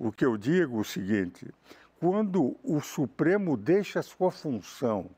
O que eu digo é o seguinte: quando o Supremo deixa a sua função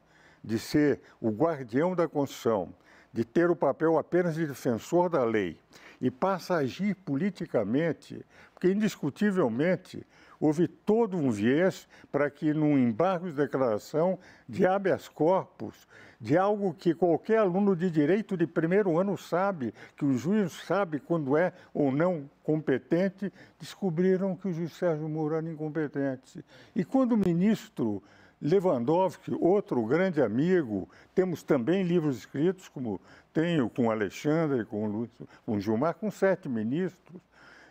de ser o guardião da Constituição de ter o papel apenas de defensor da lei e passa a agir politicamente, porque indiscutivelmente houve todo um viés para que num embargo de declaração de habeas corpus, de algo que qualquer aluno de direito de primeiro ano sabe, que o juiz sabe quando é ou não competente, descobriram que o juiz Sérgio Moro era incompetente. E quando o ministro Lewandowski, outro grande amigo, temos também livros escritos, como tenho com Alexandre, com, Luiz, com Gilmar, com sete ministros.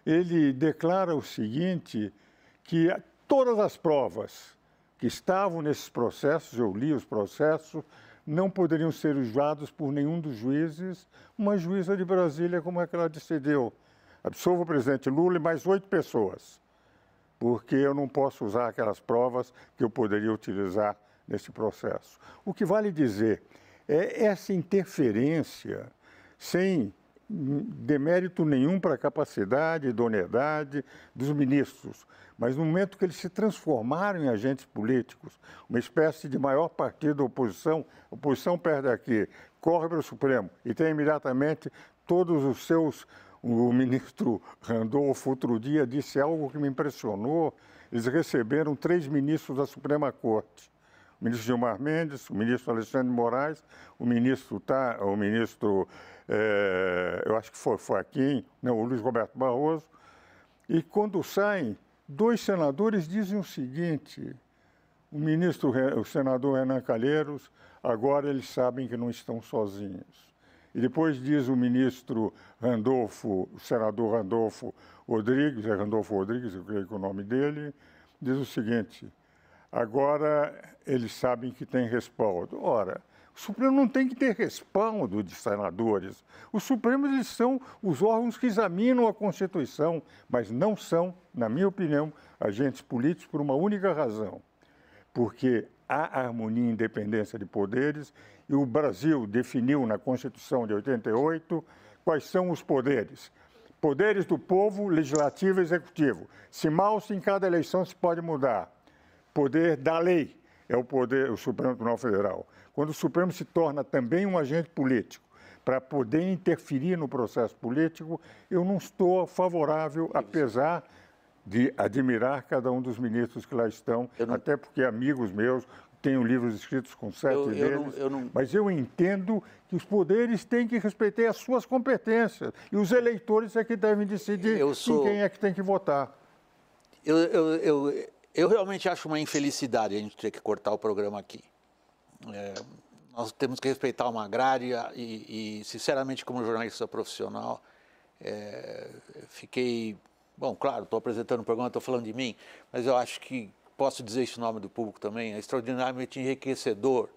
Ele declara o seguinte: que todas as provas que estavam nesses processos, eu li os processos, não poderiam ser usados por nenhum dos juízes, uma juíza de Brasília como é que ela decidiu. Absolva o presidente Lula e mais oito pessoas porque eu não posso usar aquelas provas que eu poderia utilizar nesse processo. O que vale dizer é essa interferência sem demérito nenhum para a capacidade, idoneidade dos ministros, mas no momento que eles se transformaram em agentes políticos, uma espécie de maior partido da oposição, a oposição perde aqui, corre para o Supremo e tem imediatamente todos os seus o ministro Randolfo outro dia disse algo que me impressionou. Eles receberam três ministros da Suprema Corte. O ministro Gilmar Mendes, o ministro Alexandre Moraes, o ministro, tá, o ministro é, eu acho que foi aqui, não, o Luiz Roberto Barroso. E quando saem, dois senadores dizem o seguinte: o ministro, o senador Renan Calheiros, agora eles sabem que não estão sozinhos. E depois diz o ministro Randolfo, o senador Randolfo Rodrigues, é Randolfo Rodrigues, eu creio que é o nome dele, diz o seguinte: agora eles sabem que tem respaldo. Ora, o Supremo não tem que ter respaldo de senadores. Os Supremos eles são os órgãos que examinam a Constituição, mas não são, na minha opinião, agentes políticos por uma única razão. Porque há harmonia e independência de poderes e o Brasil definiu na Constituição de 88 quais são os poderes. Poderes do povo, legislativo e executivo. Se mal se em cada eleição se pode mudar. Poder da lei é o poder, o Supremo Tribunal Federal. Quando o Supremo se torna também um agente político, para poder interferir no processo político, eu não estou favorável, apesar de admirar cada um dos ministros que lá estão, não... até porque amigos meus tenho livros escritos com sete eu, eu deles, não, eu não... mas eu entendo que os poderes têm que respeitar as suas competências e os eleitores é que devem decidir sou... quem é que tem que votar. Eu, eu, eu, realmente acho uma infelicidade a gente ter que cortar o programa aqui. É, nós temos que respeitar uma agrária e, e sinceramente, como jornalista profissional, é, fiquei Bom, claro, estou apresentando o programa, estou falando de mim, mas eu acho que posso dizer isso em nome do público também, é extraordinariamente enriquecedor